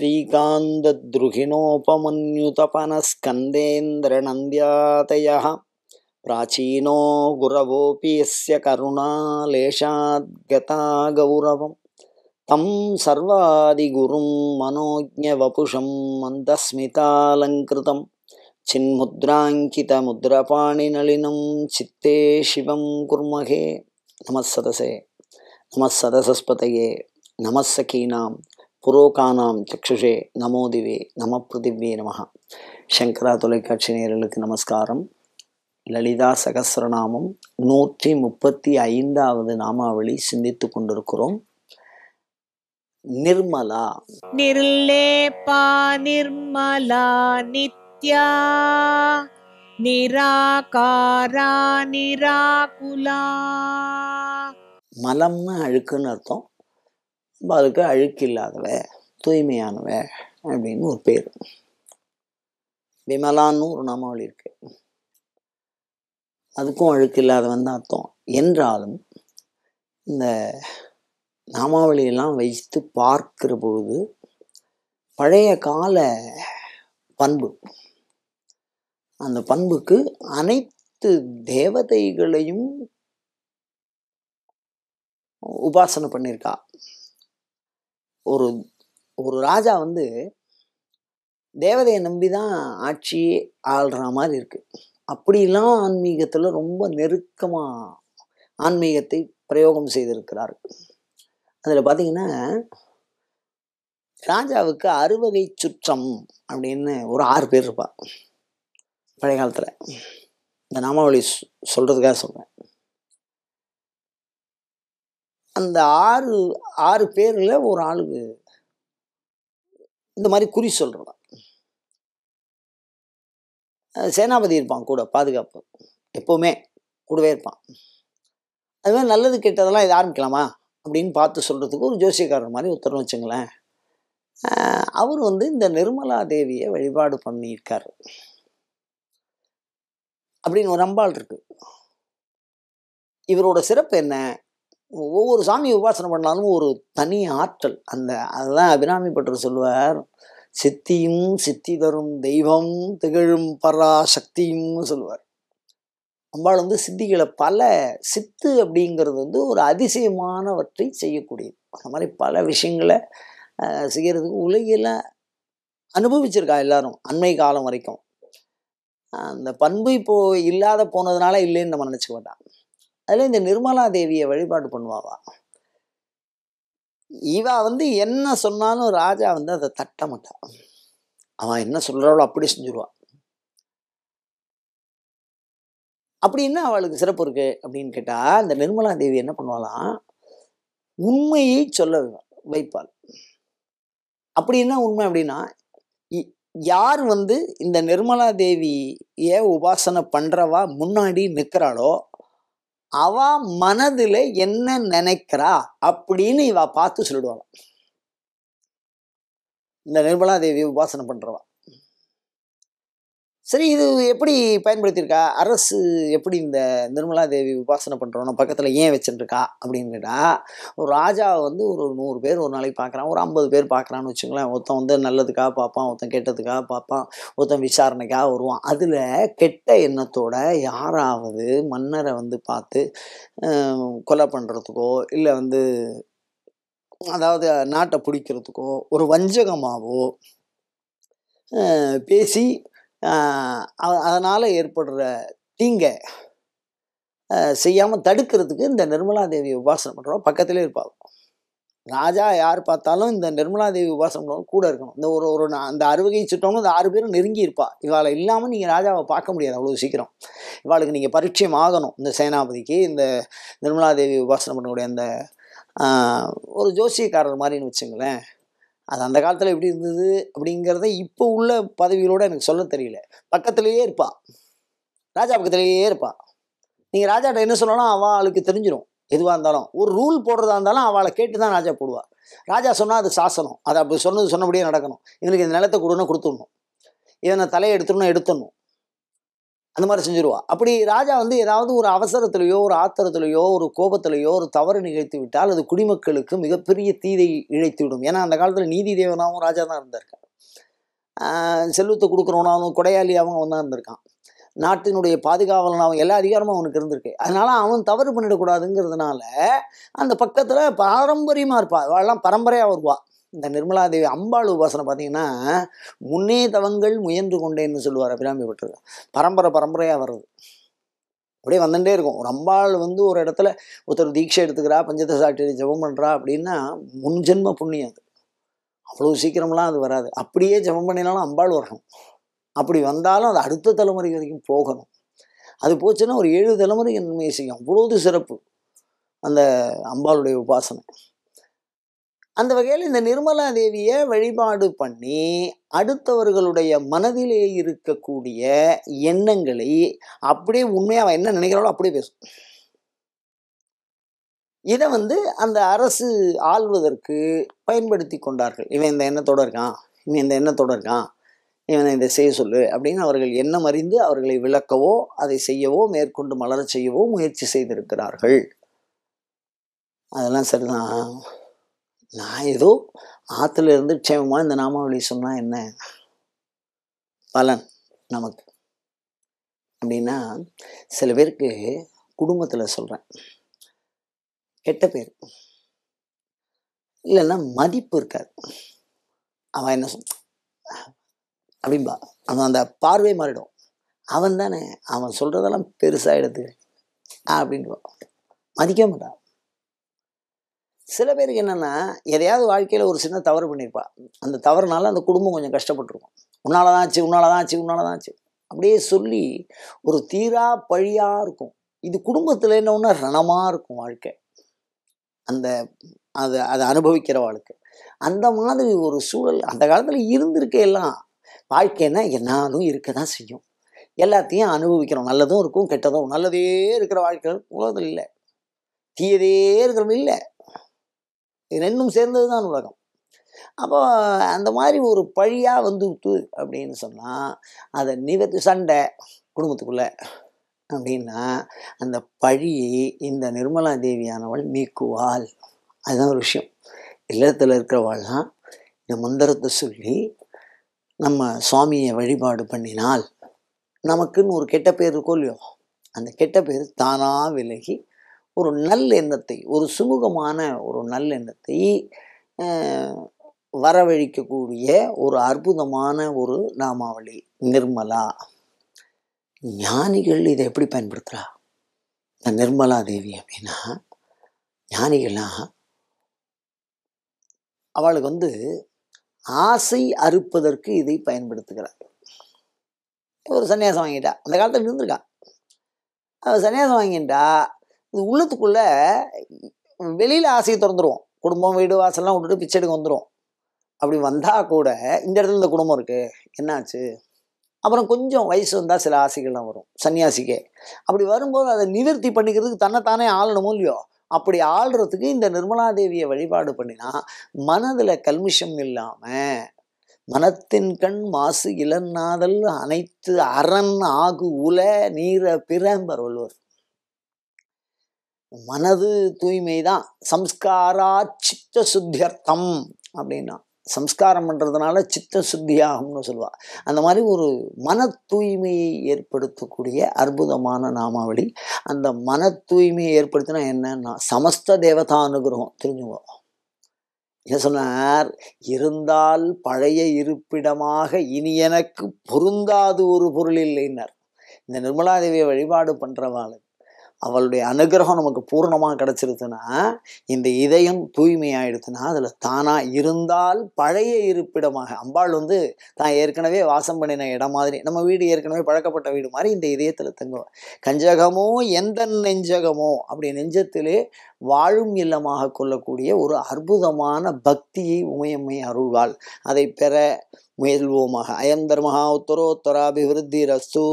श्रीकान्तद्रुहिणोपमन्युतपनस्कन्देन्द्रनन्द्यातयः प्राचीनो गुरवोऽपि यस्य करुणालेशाद्गता गौरवं तं सर्वादिगुरुं मनोज्ञवपुषं मन्दस्मितालङ्कृतं चिन्मुद्राङ्कितमुद्रपाणिनलिनं चित्ते शिवं कुर्महे नमः सदसे नमः सदसस्पतये நமசகீனாம் புரோகானாம் சக்ஷுஷே நமோதிவே நம பிருதிவே நமகா சங்கரா தொலைக்காட்சி நேரலுக்கு நமஸ்காரம் லலிதா சகசிரநாமம் நூற்றி முப்பத்தி ஐந்தாவது நாமாவளி சிந்தித்து கொண்டிருக்கிறோம் நிர்மலா நிர்லேபா நிர்மலா நித்யா நிராகாரா நிராகுலா மலம்னு அழுக்குன்னு அர்த்தம் அதுக்கு அழுக்கு இல்லாதவ தூய்மையானவ அப்படின்னு ஒரு பேர் விமலான்னு ஒரு நாமாவளி இருக்கு அதுக்கும் அழுக்கு இல்லாதவன் தான் அர்த்தம் என்றாலும் இந்த நாமாவளியெல்லாம் வைத்து பார்க்கிற பொழுது பழைய கால பண்பு அந்த பண்புக்கு அனைத்து தேவதைகளையும் உபாசனை பண்ணியிருக்கா ஒரு ஒரு ராஜா வந்து தேவதையை நம்பி தான் ஆட்சி ஆள்ற மாதிரி இருக்குது அப்படிலாம் ஆன்மீகத்தில் ரொம்ப நெருக்கமாக ஆன்மீகத்தை பிரயோகம் செய்திருக்கிறார் அதில் பார்த்தீங்கன்னா ராஜாவுக்கு அறுவகை சுற்றம் அப்படின்னு ஒரு ஆறு பேர் இருப்பார் பழைய காலத்தில் இந்த நாமாவளி சொல்கிறதுக்காக சொல்கிறேன் அந்த ஆறு ஆறு பேரில் ஒரு ஆளுக்கு இந்த மாதிரி குறி சொல்கிறான் சேனாபதி இருப்பான் கூட பாதுகாப்பு எப்போவுமே கூடவே இருப்பான் மாதிரி நல்லது கெட்டதெல்லாம் இது ஆரம்பிக்கலாமா அப்படின்னு பார்த்து சொல்கிறதுக்கு ஒரு ஜோசியக்காரர் மாதிரி உத்தரவு வச்சுங்களேன் அவர் வந்து இந்த நிர்மலா தேவியை வழிபாடு பண்ணியிருக்காரு அப்படின்னு ஒரு அம்பாள் இருக்கு இவரோட சிறப்பு என்ன ஒவ்வொரு சாமியை உபாசனை பண்ணாலும் ஒரு தனி ஆற்றல் அந்த அதுதான் அபிராமி பற்று சொல்வார் சித்தியும் சித்தி தரும் தெய்வம் திகழும் பராசக்தியும் சொல்லுவார் அம்பாள் வந்து சித்திகளை பல சித்து அப்படிங்கிறது வந்து ஒரு அதிசயமானவற்றை செய்யக்கூடியது அந்த மாதிரி பல விஷயங்களை செய்கிறதுக்கு உலகில் அனுபவிச்சிருக்கா எல்லாரும் அண்மை காலம் வரைக்கும் அந்த பண்பு இப்போது இல்லாத போனதுனால இல்லைன்னு நம்ம நினச்சிக்க மாட்டான் அதில் இந்த நிர்மலா தேவியை வழிபாடு பண்ணுவாவா இவா வந்து என்ன சொன்னாலும் ராஜா வந்து அதை தட்ட மாட்டான் அவன் என்ன சொல்கிறாளோ அப்படி செஞ்சுருவான் அப்படின்னா அவளுக்கு சிறப்பு இருக்கு அப்படின்னு கேட்டால் இந்த நிர்மலா தேவி என்ன பண்ணுவாளாம் உண்மையை சொல்ல வைப்பாள் அப்படின்னா உண்மை அப்படின்னா யார் வந்து இந்த நிர்மலா தேவியை உபாசனை பண்ணுறவா முன்னாடி நிற்கிறாளோ அவ மனதுல என்ன நினைக்கிறா அப்படின்னு இவ பார்த்து சொல்லிடுவாள் இந்த நிர்மலா தேவி உபாசனை பண்றவா சரி இது எப்படி பயன்படுத்தியிருக்கா அரசு எப்படி இந்த நிர்மலா தேவி உபாசனை பண்ணுறோன்னா பக்கத்தில் ஏன் வச்சுருக்கா அப்படின்னு கேட்டால் ஒரு ராஜாவை வந்து ஒரு நூறு பேர் ஒரு நாளைக்கு பார்க்குறான் ஒரு ஐம்பது பேர் பார்க்குறான்னு வச்சுங்களேன் ஒருத்தன் வந்து நல்லதுக்காக பார்ப்பான் ஒருத்தன் கெட்டதுக்காக பார்ப்பான் ஒருத்தன் விசாரணைக்காக வருவான் அதில் கெட்ட எண்ணத்தோட யாராவது மன்னரை வந்து பார்த்து கொலை பண்ணுறதுக்கோ இல்லை வந்து அதாவது நாட்டை பிடிக்கிறதுக்கோ ஒரு வஞ்சகமாகவோ பேசி அதனால் ஏற்படுற தீங்கை செய்யாமல் தடுக்கிறதுக்கு இந்த நிர்மலா தேவி உபாசனம் பண்ணுறோம் பக்கத்திலே இருப்பாங்க ராஜா யார் பார்த்தாலும் இந்த நிர்மலா தேவி உபாசனம் பண்ணுவோம் கூட இருக்கணும் இந்த ஒரு ஒரு அந்த அறுவகை சுட்டோம்னு இந்த ஆறு பேரும் நெருங்கி இருப்பா இவாளை இல்லாமல் நீங்கள் ராஜாவை பார்க்க முடியாது அவ்வளோ சீக்கிரம் இவாளுக்கு நீங்கள் பரிச்சயம் ஆகணும் இந்த சேனாபதிக்கு இந்த நிர்மலா தேவி உபாசனம் பண்ணக்கூடிய அந்த ஒரு ஜோசியக்காரர் மாதிரின்னு வச்சுங்களேன் அது அந்த காலத்தில் எப்படி இருந்தது அப்படிங்கிறத இப்போ உள்ள பதவிகளோடு எனக்கு சொல்ல தெரியல பக்கத்துலேயே இருப்பாள் ராஜா பக்கத்துலேயே இருப்பாள் நீங்கள் ராஜாட்ட என்ன சொல்லலாம் அவள் அவளுக்கு தெரிஞ்சிடும் எதுவாக இருந்தாலும் ஒரு ரூல் போடுறதா இருந்தாலும் அவளை கேட்டு தான் ராஜா போடுவாள் ராஜா சொன்னால் அது சாசனம் அது அப்படி சொன்னது சொன்னபடியே நடக்கணும் இவனுக்கு இந்த நிலத்தை கொடுன்னா கொடுத்துடணும் இவனை தலையை எடுத்துடணும் எடுத்துடணும் அந்த மாதிரி செஞ்சுருவா அப்படி ராஜா வந்து ஏதாவது ஒரு அவசரத்துலையோ ஒரு ஆத்திரத்திலேயோ ஒரு கோபத்திலையோ ஒரு தவறு நிகழ்த்தி விட்டால் அது குடிமக்களுக்கு மிகப்பெரிய தீதை இழைத்து விடும் ஏன்னா அந்த காலத்தில் நீதி தேவனாகவும் ராஜா தான் இருந்திருக்கார் செல்வத்தை கொடுக்குறவனாகவும் கொடையாளியாகவும் அவன் தான் இருந்திருக்கான் நாட்டினுடைய பாதுகாவலன் அவன் எல்லா அதிகாரமும் அவனுக்கு இருந்திருக்கு அதனால் அவன் தவறு பண்ணிடக்கூடாதுங்கிறதுனால அந்த பக்கத்தில் பாரம்பரியமாக இருப்பாள் அவெல்லாம் பரம்பரையாக வருவாள் இந்த நிர்மலா தேவி அம்பாள் உபாசனை பார்த்தீங்கன்னா முன்னே தவங்கள் முயன்று கொண்டேன்னு சொல்லுவார் அபிராமி பட்டு பரம்பரை பரம்பரையாக வருது அப்படியே வந்துட்டே இருக்கும் ஒரு அம்பாள் வந்து ஒரு இடத்துல ஒருத்தர் தீட்சை எடுத்துக்கிறா பஞ்சத சாட்டி ஜபம் பண்ணுறா அப்படின்னா முன் ஜென்ம புண்ணியம் அது அவ்வளோ சீக்கிரம்லாம் அது வராது அப்படியே ஜபம் பண்ணினாலும் அம்பாள் வரணும் அப்படி வந்தாலும் அது அடுத்த தலைமுறை வரைக்கும் போகணும் அது போச்சுன்னா ஒரு ஏழு தலைமுறை நன்மையை செய்யும் அவ்வளோது சிறப்பு அந்த அம்பாளுடைய உபாசனை அந்த வகையில் இந்த நிர்மலா தேவியை வழிபாடு பண்ணி அடுத்தவர்களுடைய மனதிலே இருக்கக்கூடிய எண்ணங்களை அப்படியே உண்மையாக அவன் என்ன நினைக்கிறாளோ அப்படியே பேசும் இதை வந்து அந்த அரசு ஆள்வதற்கு பயன்படுத்தி கொண்டார்கள் இவன் இந்த எண்ணத்தோடு இருக்கான் இவன் இந்த எண்ணத்தோடு இருக்கான் இவனை இதை செய்ய சொல்லு அப்படின்னு அவர்கள் எண்ணம் அறிந்து அவர்களை விளக்கவோ அதை செய்யவோ மேற்கொண்டு மலரச் செய்யவோ முயற்சி செய்திருக்கிறார்கள் அதெல்லாம் சரிதான் நான் ஏதோ ஆற்றுல இருந்து க்ஷேமமாக இந்த நாமாவளி சொன்னால் என்ன பலன் நமக்கு அப்படின்னா சில பேருக்கு குடும்பத்தில் சொல்கிறேன் கெட்ட பேர் இல்லைன்னா மதிப்பு இருக்காது அவன் என்ன சொல் அப்படிம்பா அவன் அந்த பார்வை மாறிடும் அவன் தானே அவன் சொல்கிறதெல்லாம் பெருசாகிடுது எடுத்து அப்படின்வான் மதிக்க மாட்டான் சில பேருக்கு என்னென்னா எதையாவது வாழ்க்கையில் ஒரு சின்ன தவறு பண்ணியிருப்பா அந்த தவறுனால அந்த குடும்பம் கொஞ்சம் கஷ்டப்பட்டுருக்கும் உன்னால தான் ஆச்சு உன்னால தான் ஆச்சு உன்னால தான் ஆச்சு அப்படியே சொல்லி ஒரு தீரா பழியாக இருக்கும் இது குடும்பத்தில் என்ன ஒன்று ரணமாக இருக்கும் வாழ்க்கை அந்த அதை அதை வாழ்க்கை அந்த மாதிரி ஒரு சூழல் அந்த காலத்தில் இருந்திருக்க எல்லாம் வாழ்க்கைன்னா என்னாலும் இருக்க தான் செய்யும் எல்லாத்தையும் அனுபவிக்கிறோம் நல்லதும் இருக்கும் கெட்டதும் நல்லதே இருக்கிற வாழ்க்கை உலகத்தில் இல்லை தீயதே இருக்கிறவங்க இல்லை இது ரெண்டும் சேர்ந்தது தான் உலகம் அப்போ அந்த மாதிரி ஒரு பழியாக விட்டு அப்படின்னு சொன்னால் அதை நிவர்த்தி சண்டை குடும்பத்துக்குள்ளே அப்படின்னா அந்த பழியை இந்த நிர்மலா தேவியானவள் நீக்குவாள் அதுதான் ஒரு விஷயம் இல்லத்தில் இருக்கிறவாள்லாம் இந்த மந்திரத்தை சொல்லி நம்ம சுவாமியை வழிபாடு பண்ணினால் நமக்குன்னு ஒரு கெட்ட பேர் இருக்கோ இல்லையோ அந்த கெட்ட பேர் தானாக விலகி ஒரு எண்ணத்தை ஒரு சுமூகமான ஒரு எண்ணத்தை வரவழிக்கக்கூடிய ஒரு அற்புதமான ஒரு நாமாவளி நிர்மலா ஞானிகள் இதை எப்படி பயன்படுத்துகிறா இந்த நிர்மலா தேவி அப்படின்னா ஞானிகள்லாம் அவளுக்கு வந்து ஆசை அறுப்பதற்கு இதை பயன்படுத்துகிறார் ஒரு சன்னியாசம் வாங்கிட்டா அந்த காலத்தில் இருந்திருக்கா அவள் சன்னியாசம் வாங்கிட்டா இது உள்ளத்துக்குள்ளே வெளியில் ஆசையை திறந்துருவோம் குடும்பம் வீடு வாசல்லாம் விட்டுட்டு பிச்சை எடுக்க வந்துடும் அப்படி வந்தால் கூட இந்த இடத்துல இந்த குடும்பம் இருக்குது என்னாச்சு அப்புறம் கொஞ்சம் வயசு வந்தால் சில ஆசைகள்லாம் வரும் சன்னியாசிக்கே அப்படி வரும்போது அதை நிவர்த்தி பண்ணிக்கிறதுக்கு தன்னைத்தானே ஆளணுமோ இல்லையோ அப்படி ஆள்றதுக்கு இந்த நிர்மலாதேவியை வழிபாடு பண்ணினா மனதில் கல்மிஷம் இல்லாமல் மனத்தின் கண் மாசு இளநாதல் அனைத்து அரண் ஆகு உல நீர பிறம்பர் வள்ளுவர் மனது தூய்மை தான் சம்ஸ்காரா சித்த சுத்தியர்த்தம் அப்படின்னா சம்ஸ்காரம் பண்ணுறதுனால சித்த சுத்தியாகும்னு சொல்லுவாள் அந்த மாதிரி ஒரு மன தூய்மையை ஏற்படுத்தக்கூடிய அற்புதமான நாமாவளி அந்த மன தூய்மையை ஏற்படுத்தினா என்னன்னா சமஸ்த அனுகிரகம் தெரிஞ்சுவோம் என்ன சொன்னார் இருந்தால் பழைய இருப்பிடமாக இனி எனக்கு பொருந்தாது ஒரு பொருள் இல்லைன்னார் இந்த நிர்மலாதேவியை வழிபாடு பண்ணுறவாளுக்கு அவளுடைய அனுகிரகம் நமக்கு பூர்ணமாக கிடச்சிருதுன்னா இந்த இதயம் தூய்மையாயிடுதுன்னா அதில் தானாக இருந்தால் பழைய இருப்பிடமாக அம்பாள் வந்து தான் ஏற்கனவே வாசம் பண்ணின இடம் மாதிரி நம்ம வீடு ஏற்கனவே பழக்கப்பட்ட வீடு மாதிரி இந்த இதயத்தில் தங்குவோம் கஞ்சகமோ எந்த நெஞ்சகமோ அப்படி நெஞ்சத்திலே வாழும் இல்லமாக கொள்ளக்கூடிய ஒரு அற்புதமான பக்தியை உமையம்மை அருள்வாள் அதை பெற முயல்வோமாக அயந்தர் மகா உத்தரோத்தராபிவிருத்தி ரசூ